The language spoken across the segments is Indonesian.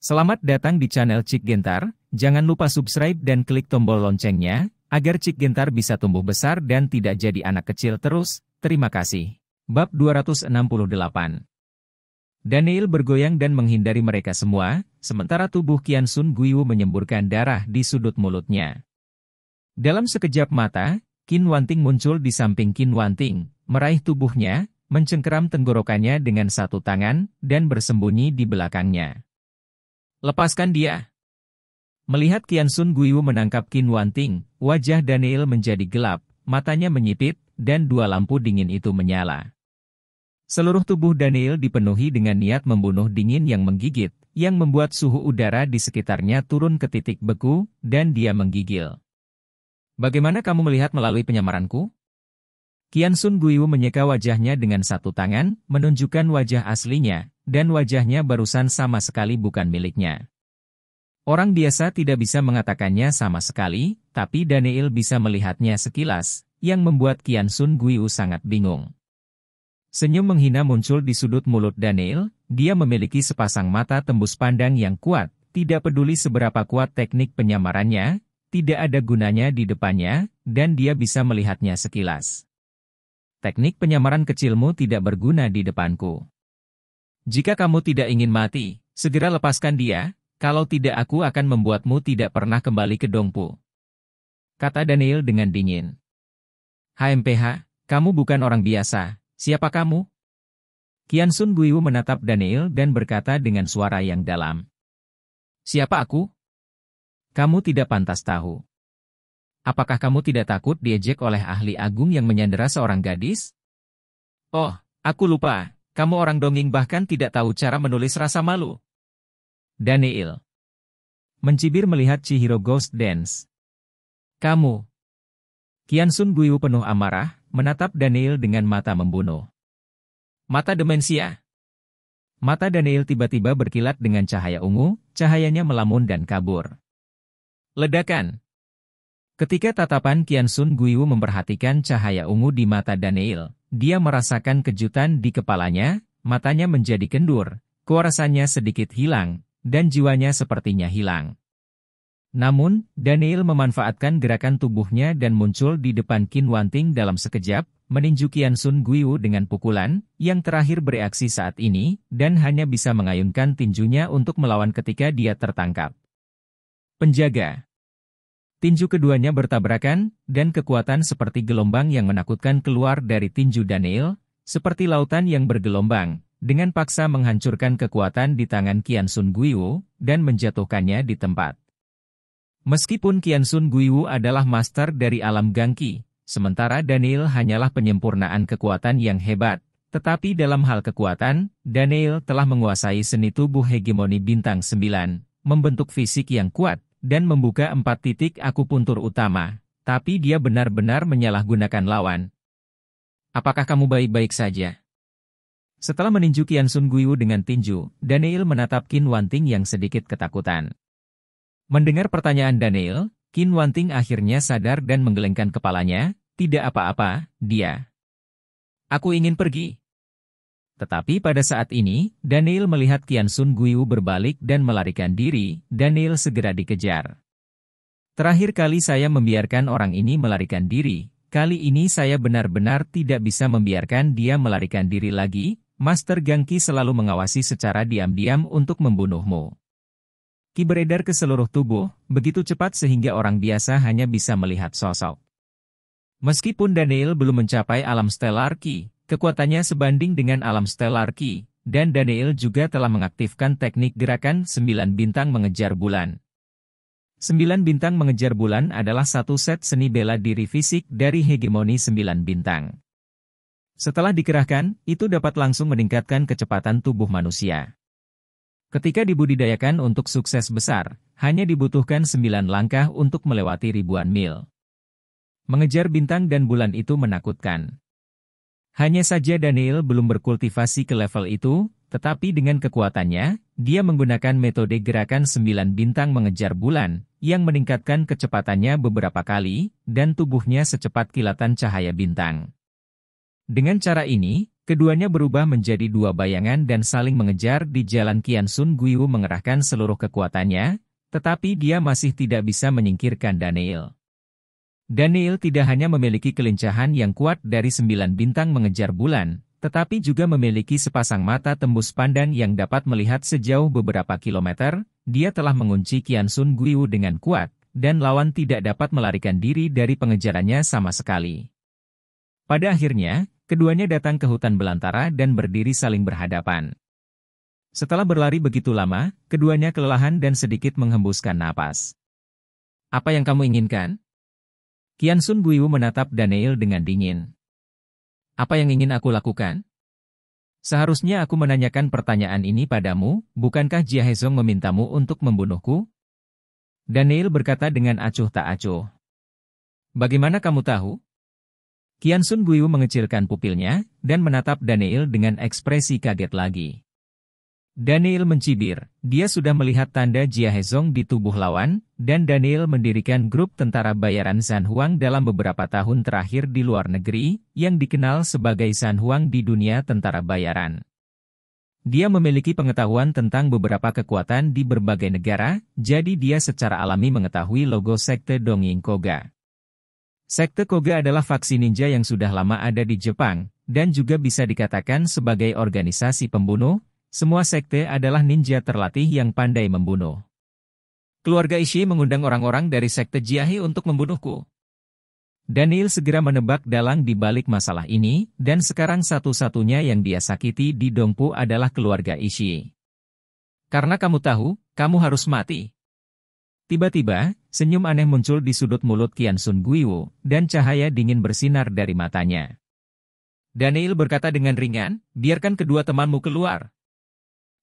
Selamat datang di channel Cik Gentar, jangan lupa subscribe dan klik tombol loncengnya, agar Cik Gentar bisa tumbuh besar dan tidak jadi anak kecil terus, terima kasih. Bab 268 Daniel bergoyang dan menghindari mereka semua, sementara tubuh Kian Sun Guiwu menyemburkan darah di sudut mulutnya. Dalam sekejap mata, Qin Wanting muncul di samping Qin Wanting, meraih tubuhnya, mencengkeram tenggorokannya dengan satu tangan, dan bersembunyi di belakangnya. Lepaskan dia. Melihat Kian Sun Guiwu menangkap Qin Wanting, wajah Daniel menjadi gelap, matanya menyipit, dan dua lampu dingin itu menyala. Seluruh tubuh Daniel dipenuhi dengan niat membunuh dingin yang menggigit, yang membuat suhu udara di sekitarnya turun ke titik beku, dan dia menggigil. Bagaimana kamu melihat melalui penyamaranku? Kian Sun Guiwu menyeka wajahnya dengan satu tangan, menunjukkan wajah aslinya, dan wajahnya barusan sama sekali bukan miliknya. Orang biasa tidak bisa mengatakannya sama sekali, tapi Daniel bisa melihatnya sekilas, yang membuat Kian Sun Guiwu sangat bingung. Senyum menghina muncul di sudut mulut Daniel, dia memiliki sepasang mata tembus pandang yang kuat, tidak peduli seberapa kuat teknik penyamarannya, tidak ada gunanya di depannya, dan dia bisa melihatnya sekilas. Teknik penyamaran kecilmu tidak berguna di depanku. Jika kamu tidak ingin mati, segera lepaskan dia, kalau tidak aku akan membuatmu tidak pernah kembali ke Dongpu. Kata Daniel dengan dingin. HMPH, kamu bukan orang biasa, siapa kamu? Kian Sun Guiwu menatap Daniel dan berkata dengan suara yang dalam. Siapa aku? Kamu tidak pantas tahu. Apakah kamu tidak takut diejek oleh ahli agung yang menyandera seorang gadis? Oh, aku lupa. Kamu orang dongeng bahkan tidak tahu cara menulis rasa malu. Daniel. Mencibir melihat Chihiro Ghost Dance. Kamu. Kian Sun Guiwu penuh amarah, menatap Daniel dengan mata membunuh. Mata demensia. Mata Daniel tiba-tiba berkilat dengan cahaya ungu, cahayanya melamun dan kabur. Ledakan. Ketika tatapan Kian Sun Guiwu memperhatikan cahaya ungu di mata Daniel, dia merasakan kejutan di kepalanya, matanya menjadi kendur, kuarasannya sedikit hilang, dan jiwanya sepertinya hilang. Namun, Daniel memanfaatkan gerakan tubuhnya dan muncul di depan Qin Wanting dalam sekejap, meninju Qian Sun Guiwu dengan pukulan, yang terakhir bereaksi saat ini, dan hanya bisa mengayunkan tinjunya untuk melawan ketika dia tertangkap. Penjaga Tinju keduanya bertabrakan, dan kekuatan seperti gelombang yang menakutkan keluar dari tinju Daniel, seperti lautan yang bergelombang, dengan paksa menghancurkan kekuatan di tangan Kian Sun Guiwu, dan menjatuhkannya di tempat. Meskipun Kian Sun Guiwu adalah master dari alam Gangki, sementara Daniel hanyalah penyempurnaan kekuatan yang hebat, tetapi dalam hal kekuatan, Daniel telah menguasai seni tubuh hegemoni bintang 9, membentuk fisik yang kuat, dan membuka empat titik akupuntur utama, tapi dia benar-benar menyalahgunakan lawan. Apakah kamu baik-baik saja? Setelah meninju Kian Sun Guiwu dengan tinju, Daniel menatap Qin Wanting yang sedikit ketakutan. Mendengar pertanyaan Daniel, Qin Wanting akhirnya sadar dan menggelengkan kepalanya, tidak apa-apa, dia. Aku ingin pergi. Tetapi pada saat ini, Daniel melihat Kian Sun Guiwu berbalik dan melarikan diri, Daniel segera dikejar. Terakhir kali saya membiarkan orang ini melarikan diri, kali ini saya benar-benar tidak bisa membiarkan dia melarikan diri lagi, Master Gangki selalu mengawasi secara diam-diam untuk membunuhmu. Ki beredar ke seluruh tubuh, begitu cepat sehingga orang biasa hanya bisa melihat sosok. Meskipun Daniel belum mencapai alam stellar Ki, Kekuatannya sebanding dengan alam stellar Ki, dan Daniel juga telah mengaktifkan teknik gerakan sembilan bintang mengejar bulan. Sembilan bintang mengejar bulan adalah satu set seni bela diri fisik dari hegemoni sembilan bintang. Setelah dikerahkan, itu dapat langsung meningkatkan kecepatan tubuh manusia. Ketika dibudidayakan untuk sukses besar, hanya dibutuhkan sembilan langkah untuk melewati ribuan mil. Mengejar bintang dan bulan itu menakutkan. Hanya saja Daniel belum berkultivasi ke level itu, tetapi dengan kekuatannya, dia menggunakan metode gerakan sembilan bintang mengejar bulan, yang meningkatkan kecepatannya beberapa kali, dan tubuhnya secepat kilatan cahaya bintang. Dengan cara ini, keduanya berubah menjadi dua bayangan dan saling mengejar di jalan Kian Sun Guiwu mengerahkan seluruh kekuatannya, tetapi dia masih tidak bisa menyingkirkan Daniel. Daniel tidak hanya memiliki kelincahan yang kuat dari sembilan bintang mengejar bulan, tetapi juga memiliki sepasang mata tembus pandang yang dapat melihat sejauh beberapa kilometer, dia telah mengunci Kian Sun Guiwu dengan kuat, dan lawan tidak dapat melarikan diri dari pengejarannya sama sekali. Pada akhirnya, keduanya datang ke hutan belantara dan berdiri saling berhadapan. Setelah berlari begitu lama, keduanya kelelahan dan sedikit menghembuskan napas. Apa yang kamu inginkan? Kian Sun Buiwu menatap Daniel dengan dingin. Apa yang ingin aku lakukan? Seharusnya aku menanyakan pertanyaan ini padamu, bukankah Jia Hezong memintamu untuk membunuhku? Daniel berkata dengan acuh tak acuh. Bagaimana kamu tahu? Kian Sun Buiwu mengecilkan pupilnya dan menatap Daniel dengan ekspresi kaget lagi. Daniel mencibir, dia sudah melihat tanda Jia Hezong di tubuh lawan, dan Daniel mendirikan grup tentara bayaran San Huang dalam beberapa tahun terakhir di luar negeri, yang dikenal sebagai San Huang di dunia tentara bayaran. Dia memiliki pengetahuan tentang beberapa kekuatan di berbagai negara, jadi dia secara alami mengetahui logo Sekte Dongying Koga. Sekte Koga adalah faksi ninja yang sudah lama ada di Jepang, dan juga bisa dikatakan sebagai organisasi pembunuh, semua sekte adalah ninja terlatih yang pandai membunuh. Keluarga Ishii mengundang orang-orang dari sekte Jiahi untuk membunuhku. Daniel segera menebak dalang di balik masalah ini, dan sekarang satu-satunya yang dia sakiti di Dongpu adalah keluarga Ishii. Karena kamu tahu, kamu harus mati. Tiba-tiba, senyum aneh muncul di sudut mulut Kian Sun Guiwu, dan cahaya dingin bersinar dari matanya. Daniel berkata dengan ringan, biarkan kedua temanmu keluar.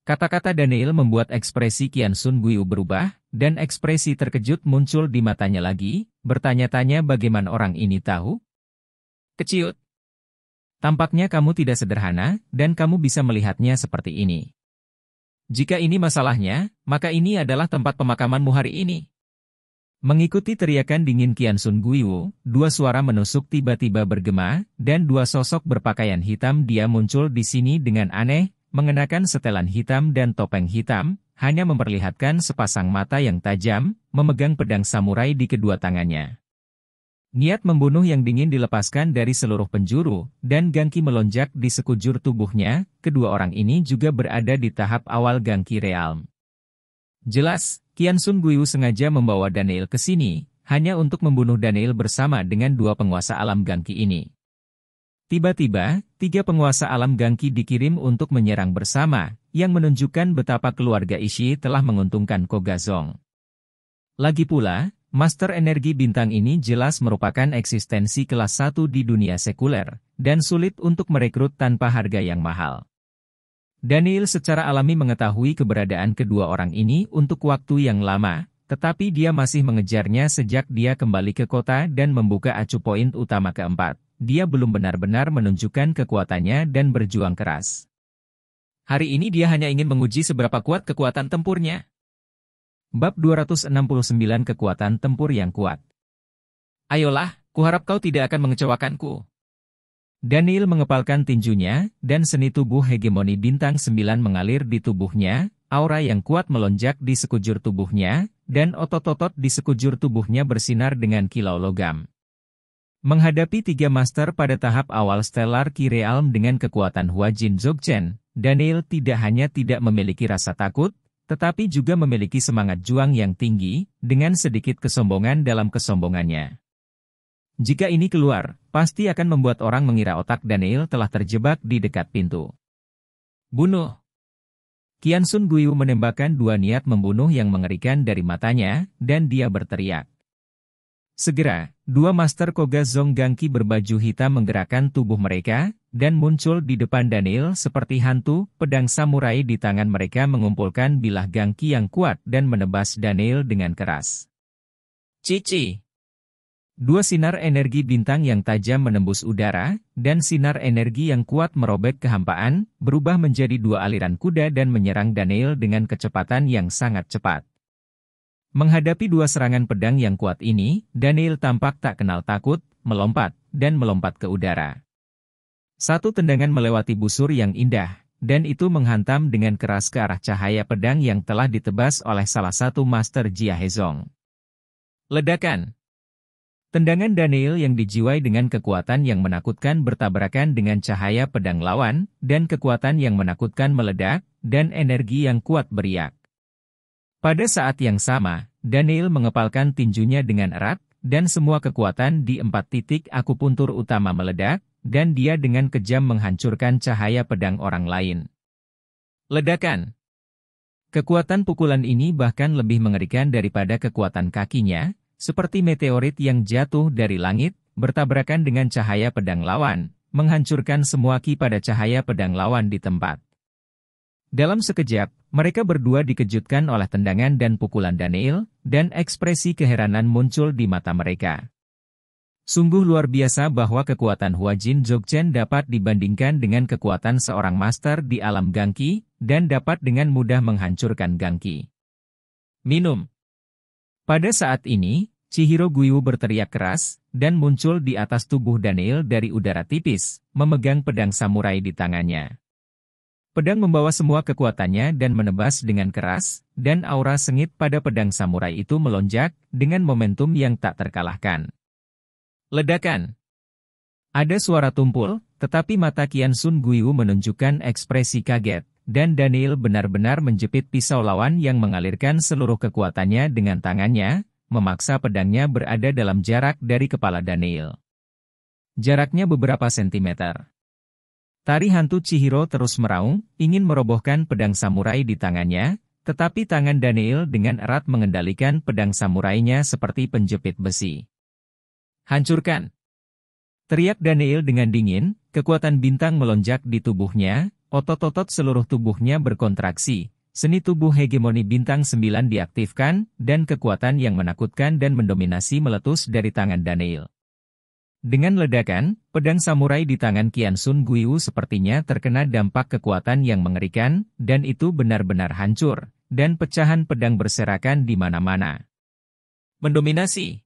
Kata-kata Daniel membuat ekspresi Kian Sun Guiu berubah, dan ekspresi terkejut muncul di matanya lagi, bertanya-tanya bagaimana orang ini tahu? Keciut. Tampaknya kamu tidak sederhana, dan kamu bisa melihatnya seperti ini. Jika ini masalahnya, maka ini adalah tempat pemakamanmu hari ini. Mengikuti teriakan dingin Kian Sun Guiwu, dua suara menusuk tiba-tiba bergema, dan dua sosok berpakaian hitam dia muncul di sini dengan aneh, Mengenakan setelan hitam dan topeng hitam, hanya memperlihatkan sepasang mata yang tajam, memegang pedang samurai di kedua tangannya. Niat membunuh yang dingin dilepaskan dari seluruh penjuru, dan gangki melonjak di sekujur tubuhnya, kedua orang ini juga berada di tahap awal gangki realm. Jelas, Kian Sun Guiwu sengaja membawa Daniel ke sini, hanya untuk membunuh Daniel bersama dengan dua penguasa alam gangki ini. Tiba-tiba, tiga penguasa alam Gangki dikirim untuk menyerang bersama, yang menunjukkan betapa keluarga Ishi telah menguntungkan Kogazong. Lagi pula, Master Energi Bintang ini jelas merupakan eksistensi kelas 1 di dunia sekuler, dan sulit untuk merekrut tanpa harga yang mahal. Daniel secara alami mengetahui keberadaan kedua orang ini untuk waktu yang lama, tetapi dia masih mengejarnya sejak dia kembali ke kota dan membuka acu poin utama keempat dia belum benar-benar menunjukkan kekuatannya dan berjuang keras. Hari ini dia hanya ingin menguji seberapa kuat kekuatan tempurnya. Bab 269 Kekuatan Tempur Yang Kuat Ayolah, kuharap kau tidak akan mengecewakanku. Daniel mengepalkan tinjunya, dan seni tubuh hegemoni bintang 9 mengalir di tubuhnya, aura yang kuat melonjak di sekujur tubuhnya, dan otot-otot di sekujur tubuhnya bersinar dengan kilau logam. Menghadapi tiga master pada tahap awal Stellar Kirealm dengan kekuatan Hua Jin Zogchen, Daniel tidak hanya tidak memiliki rasa takut, tetapi juga memiliki semangat juang yang tinggi, dengan sedikit kesombongan dalam kesombongannya. Jika ini keluar, pasti akan membuat orang mengira otak Daniel telah terjebak di dekat pintu. Bunuh! Kian Sun Guiwu menembakkan dua niat membunuh yang mengerikan dari matanya, dan dia berteriak. Segera, dua Master Koga Zonggangki berbaju hitam menggerakkan tubuh mereka, dan muncul di depan Daniel seperti hantu, pedang samurai di tangan mereka mengumpulkan bilah gangki yang kuat dan menebas Daniel dengan keras. Cici! Dua sinar energi bintang yang tajam menembus udara, dan sinar energi yang kuat merobek kehampaan, berubah menjadi dua aliran kuda dan menyerang Daniel dengan kecepatan yang sangat cepat. Menghadapi dua serangan pedang yang kuat ini, Daniel tampak tak kenal takut, melompat, dan melompat ke udara. Satu tendangan melewati busur yang indah, dan itu menghantam dengan keras ke arah cahaya pedang yang telah ditebas oleh salah satu Master Jia Hezong. Ledakan Tendangan Daniel yang dijiwai dengan kekuatan yang menakutkan bertabrakan dengan cahaya pedang lawan, dan kekuatan yang menakutkan meledak, dan energi yang kuat beriak. Pada saat yang sama, Daniel mengepalkan tinjunya dengan erat, dan semua kekuatan di empat titik akupuntur utama meledak, dan dia dengan kejam menghancurkan cahaya pedang orang lain. Ledakan Kekuatan pukulan ini bahkan lebih mengerikan daripada kekuatan kakinya, seperti meteorit yang jatuh dari langit, bertabrakan dengan cahaya pedang lawan, menghancurkan semua ki pada cahaya pedang lawan di tempat. Dalam sekejap, mereka berdua dikejutkan oleh tendangan dan pukulan Daniel, dan ekspresi keheranan muncul di mata mereka. Sungguh luar biasa bahwa kekuatan Hua Huajin Jogchen dapat dibandingkan dengan kekuatan seorang master di alam Gangki, dan dapat dengan mudah menghancurkan Gangki. Minum. Pada saat ini, Chihiro Guiwu berteriak keras, dan muncul di atas tubuh Daniel dari udara tipis, memegang pedang samurai di tangannya. Pedang membawa semua kekuatannya dan menebas dengan keras, dan aura sengit pada pedang samurai itu melonjak dengan momentum yang tak terkalahkan. Ledakan Ada suara tumpul, tetapi mata Kian Sun Guiwu menunjukkan ekspresi kaget, dan Daniel benar-benar menjepit pisau lawan yang mengalirkan seluruh kekuatannya dengan tangannya, memaksa pedangnya berada dalam jarak dari kepala Daniel. Jaraknya beberapa sentimeter. Tari hantu Chihiro terus meraung, ingin merobohkan pedang samurai di tangannya, tetapi tangan Daniel dengan erat mengendalikan pedang samurainya seperti penjepit besi. Hancurkan! Teriak Daniel dengan dingin, kekuatan bintang melonjak di tubuhnya, otot-otot seluruh tubuhnya berkontraksi, seni tubuh hegemoni bintang 9 diaktifkan, dan kekuatan yang menakutkan dan mendominasi meletus dari tangan Daniel. Dengan ledakan, pedang samurai di tangan Qian Sun Guiwu sepertinya terkena dampak kekuatan yang mengerikan, dan itu benar-benar hancur, dan pecahan pedang berserakan di mana-mana. Mendominasi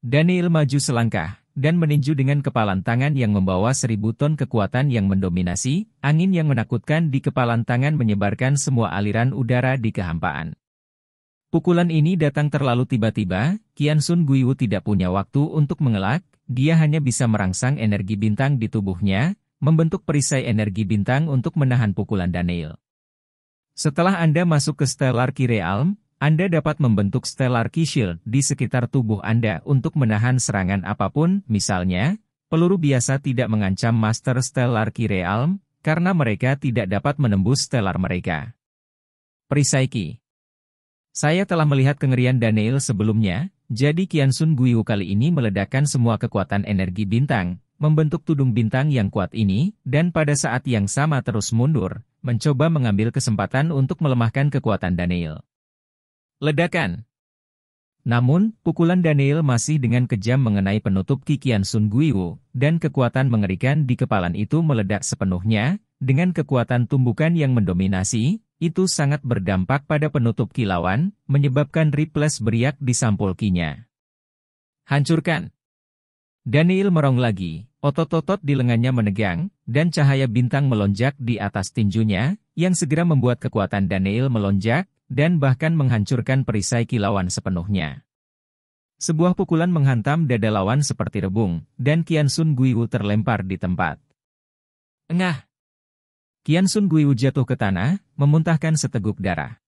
Daniel maju selangkah, dan meninju dengan kepalan tangan yang membawa seribu ton kekuatan yang mendominasi, angin yang menakutkan di kepalan tangan menyebarkan semua aliran udara di kehampaan. Pukulan ini datang terlalu tiba-tiba, Qian Sun Guiwu tidak punya waktu untuk mengelak, dia hanya bisa merangsang energi bintang di tubuhnya, membentuk perisai energi bintang untuk menahan pukulan Daniel. Setelah Anda masuk ke Stellar Key Realm, Anda dapat membentuk Stellar Key Shield di sekitar tubuh Anda untuk menahan serangan apapun, misalnya, peluru biasa tidak mengancam Master Stellar Key Realm, karena mereka tidak dapat menembus Stellar mereka. Perisai Key Saya telah melihat kengerian Daniel sebelumnya, jadi Kian Sun Guiyu kali ini meledakkan semua kekuatan energi bintang, membentuk tudung bintang yang kuat ini, dan pada saat yang sama terus mundur, mencoba mengambil kesempatan untuk melemahkan kekuatan Daniel. Ledakan Namun, pukulan Daniel masih dengan kejam mengenai penutup Kian Sun Guiyu, dan kekuatan mengerikan di kepalan itu meledak sepenuhnya, dengan kekuatan tumbukan yang mendominasi, itu sangat berdampak pada penutup kilauan, menyebabkan Ripples beriak di sampul kinya. Hancurkan. Daniel merong lagi, otot-otot di lengannya menegang, dan cahaya bintang melonjak di atas tinjunya, yang segera membuat kekuatan Daniel melonjak, dan bahkan menghancurkan perisai kilauan sepenuhnya. Sebuah pukulan menghantam dada lawan seperti rebung, dan Kian Sun Guiwu terlempar di tempat. Engah! Kian Sun Guiwu jatuh ke tanah, memuntahkan seteguk darah.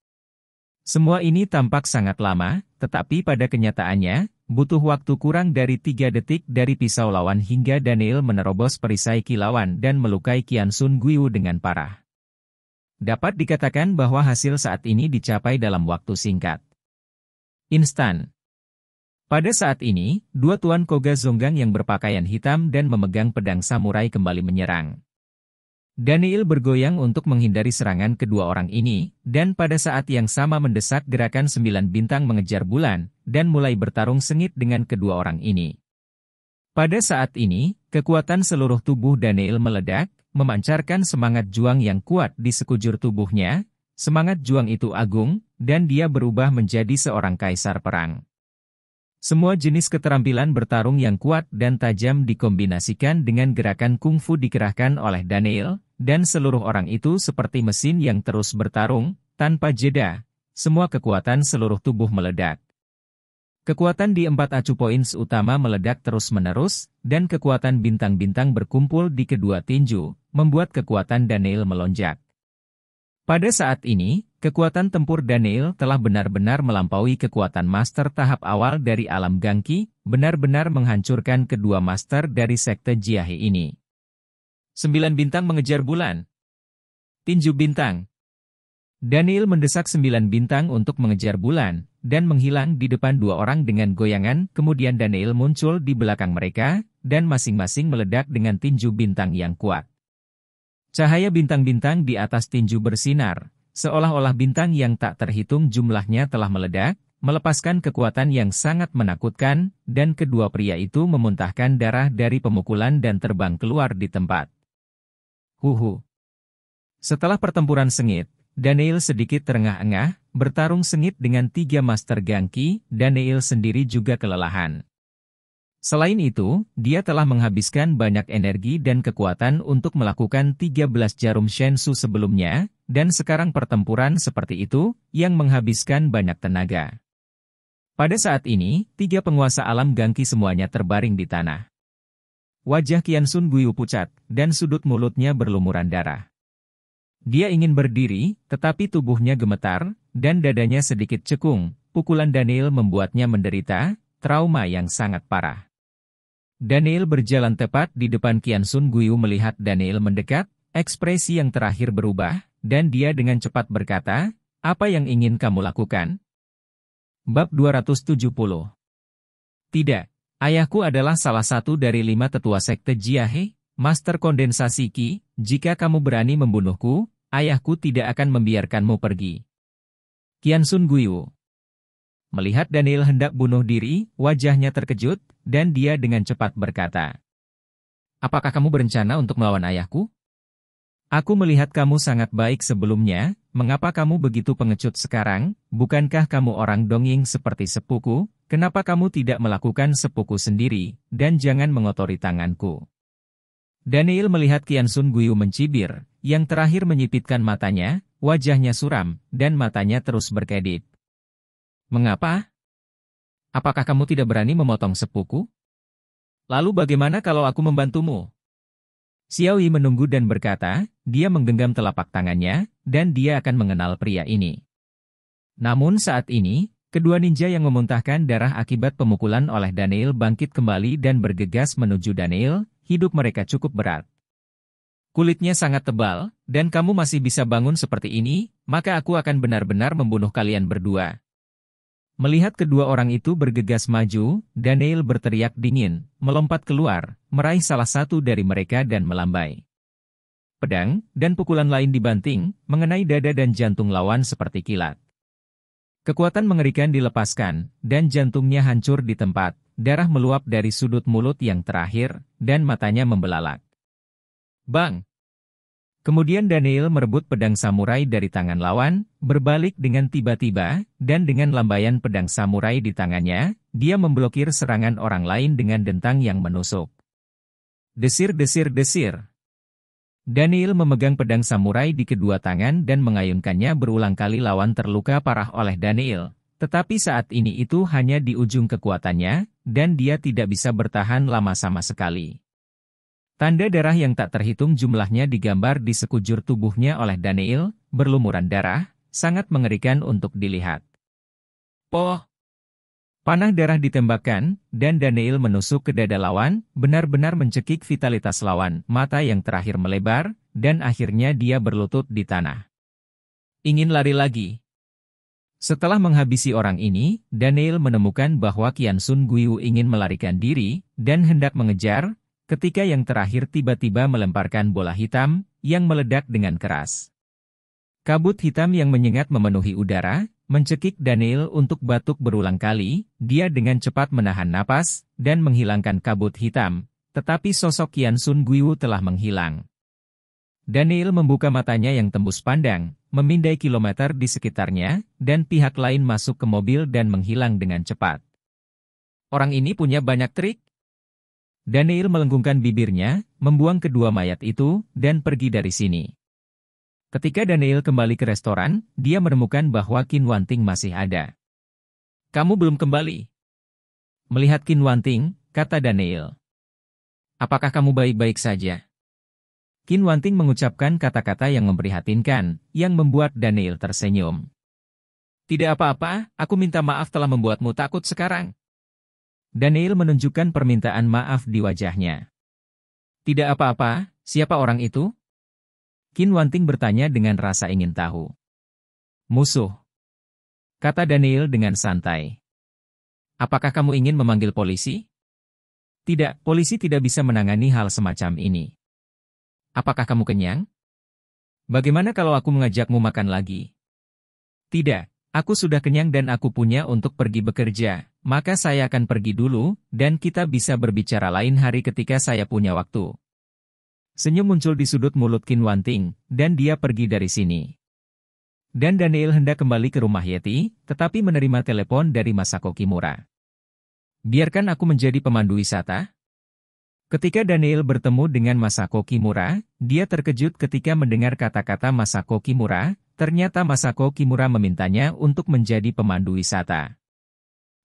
Semua ini tampak sangat lama, tetapi pada kenyataannya, butuh waktu kurang dari tiga detik dari pisau lawan hingga Daniel menerobos perisai kilauan dan melukai Kian Sun Guiwu dengan parah. Dapat dikatakan bahwa hasil saat ini dicapai dalam waktu singkat. Instan. Pada saat ini, dua tuan Koga Zonggang yang berpakaian hitam dan memegang pedang samurai kembali menyerang. Daniel bergoyang untuk menghindari serangan kedua orang ini, dan pada saat yang sama mendesak gerakan sembilan bintang mengejar bulan, dan mulai bertarung sengit dengan kedua orang ini. Pada saat ini, kekuatan seluruh tubuh Daniel meledak, memancarkan semangat juang yang kuat di sekujur tubuhnya, semangat juang itu agung, dan dia berubah menjadi seorang kaisar perang. Semua jenis keterampilan bertarung yang kuat dan tajam dikombinasikan dengan gerakan kungfu dikerahkan oleh Daniel, dan seluruh orang itu seperti mesin yang terus bertarung, tanpa jeda, semua kekuatan seluruh tubuh meledak. Kekuatan di empat acu points utama meledak terus-menerus, dan kekuatan bintang-bintang berkumpul di kedua tinju, membuat kekuatan Daniel melonjak. Pada saat ini, kekuatan tempur Daniel telah benar-benar melampaui kekuatan master tahap awal dari alam Gangki, benar-benar menghancurkan kedua master dari sekte Jiahe ini. Sembilan bintang mengejar bulan. Tinju bintang. Daniel mendesak sembilan bintang untuk mengejar bulan, dan menghilang di depan dua orang dengan goyangan, kemudian Daniel muncul di belakang mereka, dan masing-masing meledak dengan tinju bintang yang kuat. Cahaya bintang-bintang di atas tinju bersinar, seolah-olah bintang yang tak terhitung jumlahnya telah meledak, melepaskan kekuatan yang sangat menakutkan, dan kedua pria itu memuntahkan darah dari pemukulan dan terbang keluar di tempat. Huhu. Setelah pertempuran sengit, Daniel sedikit terengah-engah, bertarung sengit dengan tiga master gangki, Daniel sendiri juga kelelahan. Selain itu, dia telah menghabiskan banyak energi dan kekuatan untuk melakukan 13 jarum Shensu sebelumnya, dan sekarang pertempuran seperti itu, yang menghabiskan banyak tenaga. Pada saat ini, tiga penguasa alam Gangki semuanya terbaring di tanah. Wajah Kian Sun Guyu pucat, dan sudut mulutnya berlumuran darah. Dia ingin berdiri, tetapi tubuhnya gemetar, dan dadanya sedikit cekung, pukulan Daniel membuatnya menderita, trauma yang sangat parah. Daniel berjalan tepat di depan Kian Sun Guyu melihat Daniel mendekat, ekspresi yang terakhir berubah, dan dia dengan cepat berkata, apa yang ingin kamu lakukan? Bab 270 Tidak, ayahku adalah salah satu dari lima tetua sekte Jiahe, Master Kondensasi Ki, jika kamu berani membunuhku, ayahku tidak akan membiarkanmu pergi. Kian Sun Guyu Melihat Daniel hendak bunuh diri, wajahnya terkejut, dan dia dengan cepat berkata, Apakah kamu berencana untuk melawan ayahku? Aku melihat kamu sangat baik sebelumnya, mengapa kamu begitu pengecut sekarang? Bukankah kamu orang dongeng seperti sepuku? Kenapa kamu tidak melakukan sepuku sendiri, dan jangan mengotori tanganku? Daniel melihat Kian Sun Guyu mencibir, yang terakhir menyipitkan matanya, wajahnya suram, dan matanya terus berkedip. Mengapa? Apakah kamu tidak berani memotong sepuku? Lalu bagaimana kalau aku membantumu? xiao yi menunggu dan berkata, dia menggenggam telapak tangannya, dan dia akan mengenal pria ini. Namun saat ini, kedua ninja yang memuntahkan darah akibat pemukulan oleh Daniel bangkit kembali dan bergegas menuju Daniel, hidup mereka cukup berat. Kulitnya sangat tebal, dan kamu masih bisa bangun seperti ini, maka aku akan benar-benar membunuh kalian berdua. Melihat kedua orang itu bergegas maju, Daniel berteriak dingin, melompat keluar, meraih salah satu dari mereka dan melambai. Pedang, dan pukulan lain dibanting, mengenai dada dan jantung lawan seperti kilat. Kekuatan mengerikan dilepaskan, dan jantungnya hancur di tempat, darah meluap dari sudut mulut yang terakhir, dan matanya membelalak. Bang! Kemudian Daniel merebut pedang samurai dari tangan lawan, berbalik dengan tiba-tiba, dan dengan lambaian pedang samurai di tangannya, dia memblokir serangan orang lain dengan dentang yang menusuk. Desir-desir-desir. Daniel memegang pedang samurai di kedua tangan dan mengayunkannya berulang kali lawan terluka parah oleh Daniel. Tetapi saat ini itu hanya di ujung kekuatannya, dan dia tidak bisa bertahan lama sama sekali. Tanda darah yang tak terhitung jumlahnya digambar di sekujur tubuhnya oleh Daniel, berlumuran darah, sangat mengerikan untuk dilihat. Poh! Panah darah ditembakkan, dan Daniel menusuk ke dada lawan, benar-benar mencekik vitalitas lawan, mata yang terakhir melebar, dan akhirnya dia berlutut di tanah. Ingin lari lagi. Setelah menghabisi orang ini, Daniel menemukan bahwa Kian Sun Guiyu ingin melarikan diri, dan hendak mengejar, ketika yang terakhir tiba-tiba melemparkan bola hitam, yang meledak dengan keras. Kabut hitam yang menyengat memenuhi udara, mencekik Daniel untuk batuk berulang kali, dia dengan cepat menahan napas, dan menghilangkan kabut hitam, tetapi sosok Yan Sun Guiwu telah menghilang. Daniel membuka matanya yang tembus pandang, memindai kilometer di sekitarnya, dan pihak lain masuk ke mobil dan menghilang dengan cepat. Orang ini punya banyak trik, Daniel melenggungkan bibirnya, membuang kedua mayat itu, dan pergi dari sini. Ketika Daniel kembali ke restoran, dia menemukan bahwa Kin Wanting masih ada. Kamu belum kembali. Melihat Kin Wanting, kata Daniel. Apakah kamu baik-baik saja? Kin Wanting mengucapkan kata-kata yang memprihatinkan, yang membuat Daniel tersenyum. Tidak apa-apa, aku minta maaf telah membuatmu takut sekarang. Daniel menunjukkan permintaan maaf di wajahnya. Tidak apa-apa, siapa orang itu? Kin Wanting bertanya dengan rasa ingin tahu. Musuh. Kata Daniel dengan santai. Apakah kamu ingin memanggil polisi? Tidak, polisi tidak bisa menangani hal semacam ini. Apakah kamu kenyang? Bagaimana kalau aku mengajakmu makan lagi? Tidak, Aku sudah kenyang dan aku punya untuk pergi bekerja, maka saya akan pergi dulu, dan kita bisa berbicara lain hari ketika saya punya waktu. Senyum muncul di sudut mulut Kinwanting, dan dia pergi dari sini. Dan Daniel hendak kembali ke rumah Yeti, tetapi menerima telepon dari Masako Kimura. Biarkan aku menjadi pemandu wisata. Ketika Daniel bertemu dengan Masako Kimura, dia terkejut ketika mendengar kata-kata Masako Kimura, Ternyata Masako Kimura memintanya untuk menjadi pemandu wisata.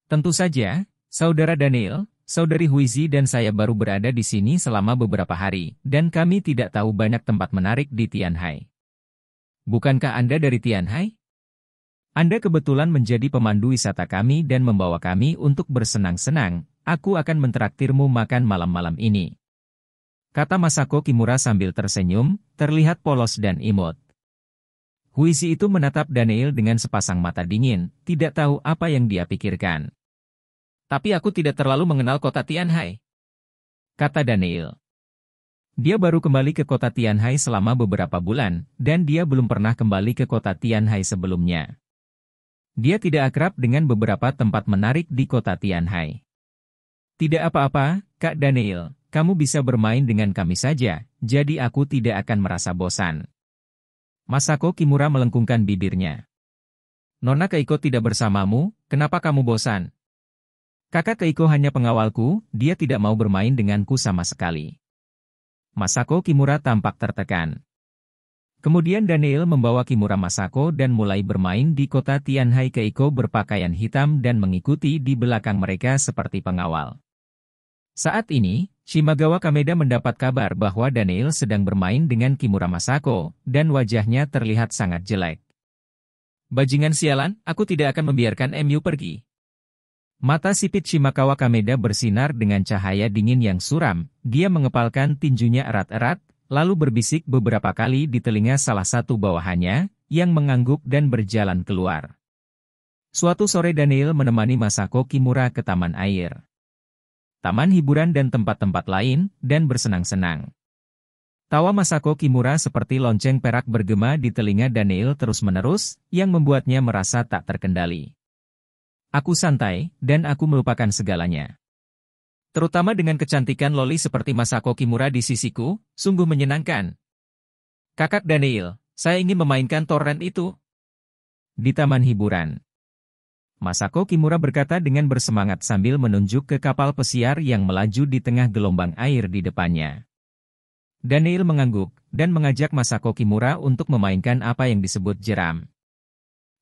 Tentu saja, Saudara Daniel, Saudari Huizi dan saya baru berada di sini selama beberapa hari, dan kami tidak tahu banyak tempat menarik di Tianhai. Bukankah Anda dari Tianhai? Anda kebetulan menjadi pemandu wisata kami dan membawa kami untuk bersenang-senang, aku akan mentraktirmu makan malam-malam ini. Kata Masako Kimura sambil tersenyum, terlihat polos dan imut. Wisi itu menatap Daniel dengan sepasang mata dingin, tidak tahu apa yang dia pikirkan. Tapi aku tidak terlalu mengenal kota Tianhai. Kata Daniel. Dia baru kembali ke kota Tianhai selama beberapa bulan, dan dia belum pernah kembali ke kota Tianhai sebelumnya. Dia tidak akrab dengan beberapa tempat menarik di kota Tianhai. Tidak apa-apa, Kak Daniel, kamu bisa bermain dengan kami saja, jadi aku tidak akan merasa bosan. Masako Kimura melengkungkan bibirnya. Nona Keiko tidak bersamamu, kenapa kamu bosan? Kakak Keiko hanya pengawalku, dia tidak mau bermain denganku sama sekali. Masako Kimura tampak tertekan. Kemudian Daniel membawa Kimura Masako dan mulai bermain di kota Tianhai Keiko berpakaian hitam dan mengikuti di belakang mereka seperti pengawal. Saat ini, Shimagawa Kameda mendapat kabar bahwa Daniel sedang bermain dengan Kimura Masako, dan wajahnya terlihat sangat jelek. Bajingan sialan, aku tidak akan membiarkan MU pergi. Mata sipit Shimakawa Kameda bersinar dengan cahaya dingin yang suram, dia mengepalkan tinjunya erat-erat, lalu berbisik beberapa kali di telinga salah satu bawahannya, yang mengangguk dan berjalan keluar. Suatu sore Daniel menemani Masako Kimura ke taman air taman hiburan dan tempat-tempat lain, dan bersenang-senang. Tawa Masako Kimura seperti lonceng perak bergema di telinga Daniel terus-menerus, yang membuatnya merasa tak terkendali. Aku santai, dan aku melupakan segalanya. Terutama dengan kecantikan Loli seperti Masako Kimura di sisiku, sungguh menyenangkan. Kakak Daniel, saya ingin memainkan torrent itu. Di taman hiburan. Masako Kimura berkata dengan bersemangat sambil menunjuk ke kapal pesiar yang melaju di tengah gelombang air di depannya. Daniel mengangguk dan mengajak Masako Kimura untuk memainkan apa yang disebut jeram.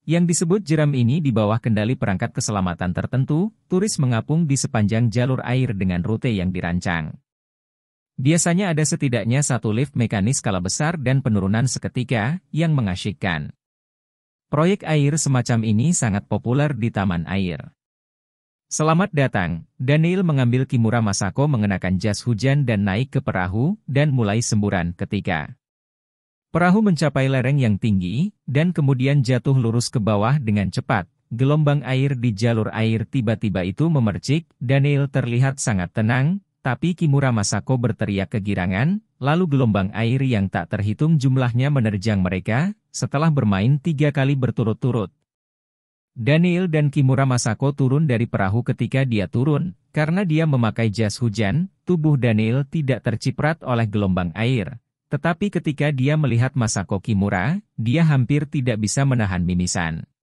Yang disebut jeram ini di bawah kendali perangkat keselamatan tertentu, turis mengapung di sepanjang jalur air dengan rute yang dirancang. Biasanya ada setidaknya satu lift mekanis skala besar dan penurunan seketika yang mengasyikkan. Proyek air semacam ini sangat populer di taman air. Selamat datang, Daniel mengambil Kimura Masako mengenakan jas hujan dan naik ke perahu, dan mulai semburan ketika. Perahu mencapai lereng yang tinggi, dan kemudian jatuh lurus ke bawah dengan cepat. Gelombang air di jalur air tiba-tiba itu memercik, Daniel terlihat sangat tenang, tapi Kimura Masako berteriak kegirangan, Lalu gelombang air yang tak terhitung jumlahnya menerjang mereka, setelah bermain tiga kali berturut-turut. Daniel dan Kimura Masako turun dari perahu ketika dia turun, karena dia memakai jas hujan, tubuh Daniel tidak terciprat oleh gelombang air. Tetapi ketika dia melihat Masako Kimura, dia hampir tidak bisa menahan mimisan.